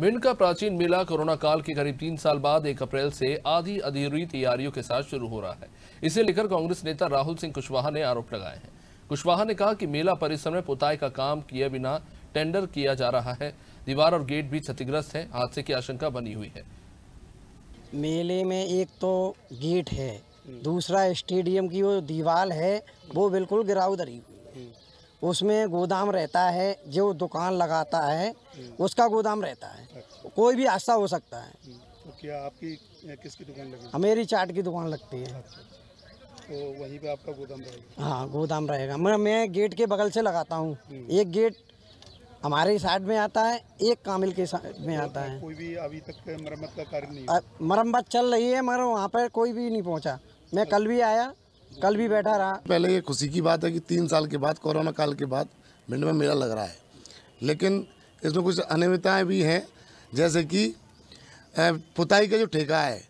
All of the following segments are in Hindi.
भिंड का प्राचीन मेला कोरोना काल के करीब तीन साल बाद एक अप्रैल से आधी अधूरी तैयारियों के साथ शुरू हो रहा है इसे लेकर कांग्रेस नेता राहुल सिंह कुशवाहा ने आरोप लगाए हैं कुशवाहा ने कहा कि मेला परिसर में पुताई का काम किए बिना टेंडर किया जा रहा है दीवार और गेट भी क्षतिग्रस्त है हादसे की आशंका बनी हुई है मेले में एक तो गेट है दूसरा स्टेडियम की वो दीवार है वो बिल्कुल गिराव दरी हुई है उसमें गोदाम रहता है जो दुकान लगाता है हम्म। उसका गोदाम रहता है अच्छा। कोई भी आस्था हो सकता है हम्म। तो क्या आपकी किसकी दुकान है मेरी चाट की दुकान लगती है अच्छा, अच्छा। तो वहीं पे आपका गोदाम रहेगा हाँ गोदाम रहेगा मैं मैं गेट के बगल से लगाता हूँ हम्म। एक गेट हमारे साइड में आता है एक कामिल के साइड में तो आता है कोई भी अभी तक मरम्मत का कार्य नहीं मरम्मत चल रही है मगर वहाँ पर कोई भी नहीं पहुँचा मैं कल भी आया कल भी बैठा रहा पहले ये खुशी की बात है कि तीन साल के बाद कोरोना काल के बाद भिंड में मेला लग रहा है लेकिन इसमें कुछ अनियमितताएँ भी हैं जैसे कि पुताई का जो ठेका है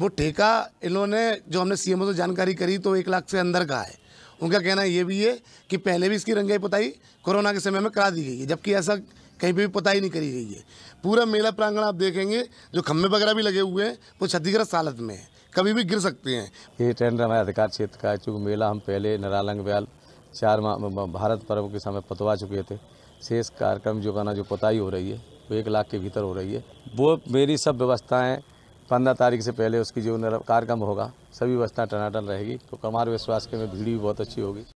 वो ठेका इन्होंने जो हमने सी से जानकारी करी तो एक लाख से अंदर का है उनका कहना ये भी है कि पहले भी इसकी रंगाई पुताई कोरोना के समय में करा दी गई है जबकि ऐसा कहीं पर भी पुताई नहीं करी गई है पूरा मेला प्रांगण आप देखेंगे जो खम्भे वगैरह भी लगे हुए हैं वो क्षतिग्रस्त हालत में है कभी भी गिर सकते हैं ये टेंडर हमारे अधिकार क्षेत्र का है चूँकि मेला हम पहले नरालंग व्याल चार भारत पर्व के समय पतवा चुके थे शेष कार्यक्रम जो गाना जो पताई हो रही है वो एक लाख के भीतर हो रही है वो मेरी सब व्यवस्थाएँ पंद्रह तारीख से पहले उसकी जो कार्यक्रम होगा सभी व्यवस्था टनाटन रहेगी तो कमार विश्वास के में भीड़ भी बहुत अच्छी होगी